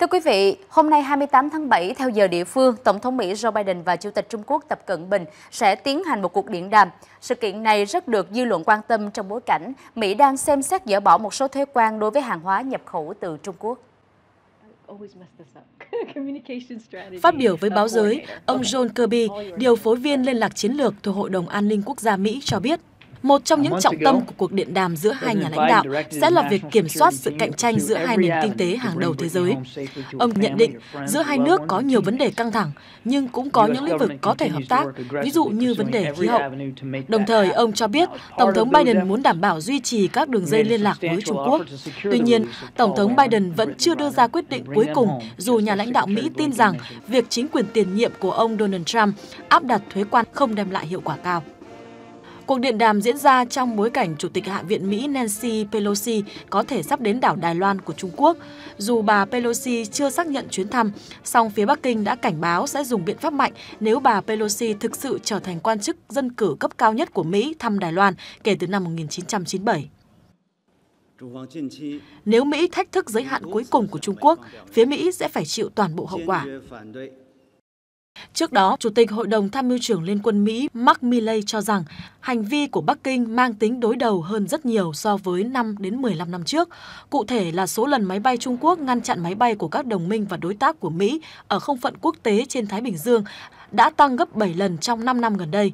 Thưa quý vị, hôm nay 28 tháng 7 theo giờ địa phương, Tổng thống Mỹ Joe Biden và Chủ tịch Trung Quốc Tập Cận Bình sẽ tiến hành một cuộc điện đàm. Sự kiện này rất được dư luận quan tâm trong bối cảnh Mỹ đang xem xét dỡ bỏ một số thuế quan đối với hàng hóa nhập khẩu từ Trung Quốc. Phát biểu với báo giới, ông John Kirby, điều phối viên liên lạc chiến lược thuộc Hội đồng An ninh Quốc gia Mỹ cho biết một trong những trọng tâm của cuộc điện đàm giữa hai nhà lãnh đạo sẽ là việc kiểm soát sự cạnh tranh giữa hai nền kinh tế hàng đầu thế giới. Ông nhận định giữa hai nước có nhiều vấn đề căng thẳng, nhưng cũng có những lĩnh vực có thể hợp tác, ví dụ như vấn đề khí hậu. Đồng thời, ông cho biết Tổng thống Biden muốn đảm bảo duy trì các đường dây liên lạc với Trung Quốc. Tuy nhiên, Tổng thống Biden vẫn chưa đưa ra quyết định cuối cùng, dù nhà lãnh đạo Mỹ tin rằng việc chính quyền tiền nhiệm của ông Donald Trump áp đặt thuế quan không đem lại hiệu quả cao. Cuộc điện đàm diễn ra trong bối cảnh Chủ tịch Hạ viện Mỹ Nancy Pelosi có thể sắp đến đảo Đài Loan của Trung Quốc. Dù bà Pelosi chưa xác nhận chuyến thăm, song phía Bắc Kinh đã cảnh báo sẽ dùng biện pháp mạnh nếu bà Pelosi thực sự trở thành quan chức dân cử cấp cao nhất của Mỹ thăm Đài Loan kể từ năm 1997. Nếu Mỹ thách thức giới hạn cuối cùng của Trung Quốc, phía Mỹ sẽ phải chịu toàn bộ hậu quả. Trước đó, Chủ tịch Hội đồng Tham mưu trưởng Liên quân Mỹ Mark Milley cho rằng hành vi của Bắc Kinh mang tính đối đầu hơn rất nhiều so với 5 đến 15 năm trước, cụ thể là số lần máy bay Trung Quốc ngăn chặn máy bay của các đồng minh và đối tác của Mỹ ở không phận quốc tế trên Thái Bình Dương đã tăng gấp 7 lần trong 5 năm gần đây.